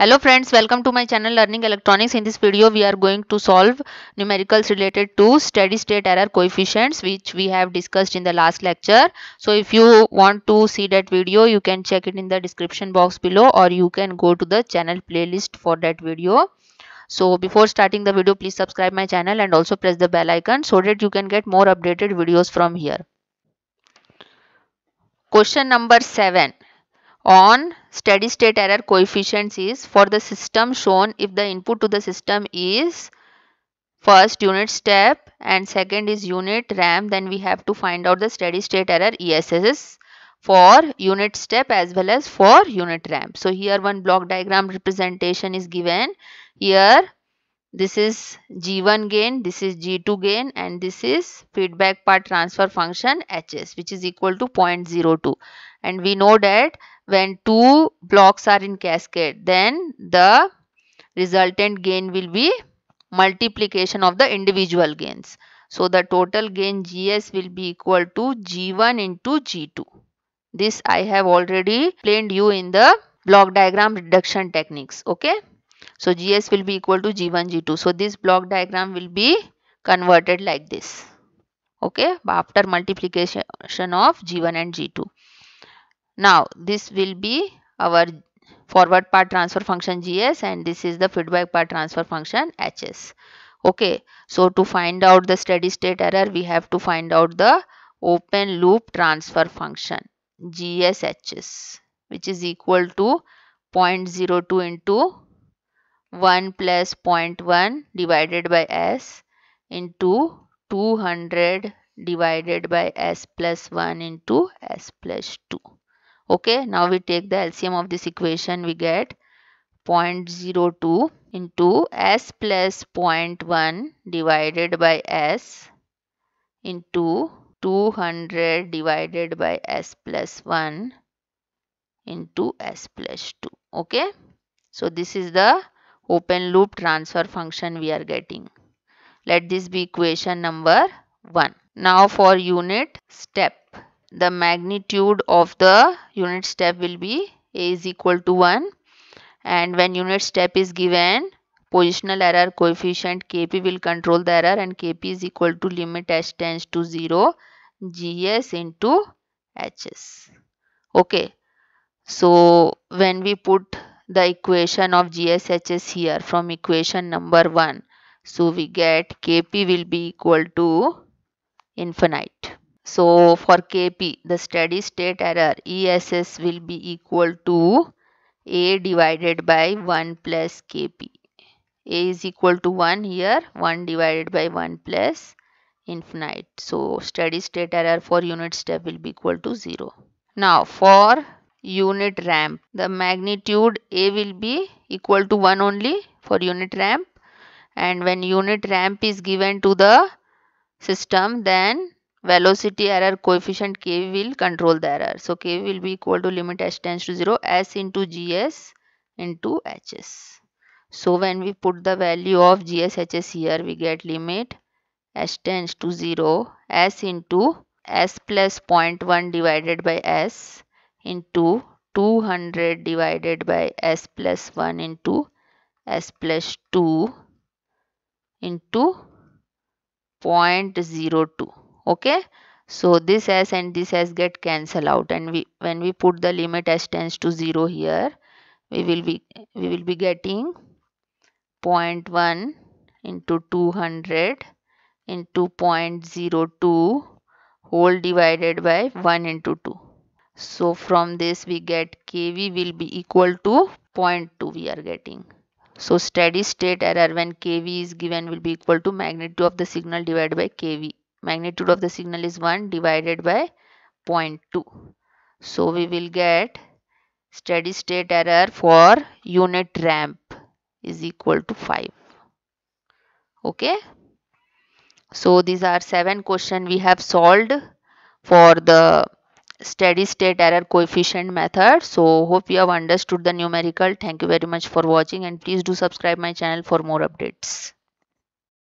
hello friends welcome to my channel learning electronics in this video we are going to solve numericals related to steady state error coefficients which we have discussed in the last lecture so if you want to see that video you can check it in the description box below or you can go to the channel playlist for that video so before starting the video please subscribe my channel and also press the bell icon so that you can get more updated videos from here question number 7 on steady state error coefficients is for the system shown if the input to the system is first unit step and second is unit ramp then we have to find out the steady state error ESS for unit step as well as for unit ramp. So here one block diagram representation is given. Here this is G1 gain, this is G2 gain and this is feedback part transfer function Hs which is equal to 0.02 and we know that when two blocks are in cascade then the resultant gain will be multiplication of the individual gains. So the total gain Gs will be equal to G1 into G2. This I have already explained you in the block diagram reduction techniques. Okay. So GS will be equal to G1, G2. So this block diagram will be converted like this. Okay, after multiplication of G1 and G2. Now this will be our forward part transfer function GS and this is the feedback part transfer function HS. Okay, so to find out the steady state error, we have to find out the open loop transfer function GSHS which is equal to 0.02 into 1 plus 0.1 divided by s into 200 divided by s plus 1 into s plus 2. Okay, now we take the LCM of this equation, we get 0.02 into s plus 0.1 divided by s into 200 divided by s plus 1 into s plus 2. Okay, so this is the open loop transfer function we are getting. Let this be equation number 1. Now for unit step, the magnitude of the unit step will be A is equal to 1 and when unit step is given, positional error coefficient Kp will control the error and Kp is equal to limit s tends to 0 Gs into Hs. Okay, so when we put the equation of GSHS here from equation number 1. So we get Kp will be equal to infinite. So for Kp the steady state error ESS will be equal to A divided by 1 plus Kp. A is equal to 1 here 1 divided by 1 plus infinite. So steady state error for unit step will be equal to 0. Now for unit ramp. The magnitude A will be equal to 1 only for unit ramp and when unit ramp is given to the system then velocity error coefficient K will control the error. So K will be equal to limit H tends to 0 S into GS into HS. So when we put the value of GSHS here we get limit H tends to 0 S into S plus 0.1 divided by S into 200 divided by s plus 1 into s plus 2 into 0.02 okay so this s and this s get cancel out and we when we put the limit s tends to 0 here we will be we will be getting 0.1 into 200 into 0.02 whole divided by 1 into 2 so from this we get kV will be equal to 0.2 we are getting. So steady state error when kV is given will be equal to magnitude of the signal divided by kV. Magnitude of the signal is 1 divided by 0.2. So we will get steady state error for unit ramp is equal to 5. Okay. So these are 7 question we have solved for the steady state error coefficient method so hope you have understood the numerical thank you very much for watching and please do subscribe my channel for more updates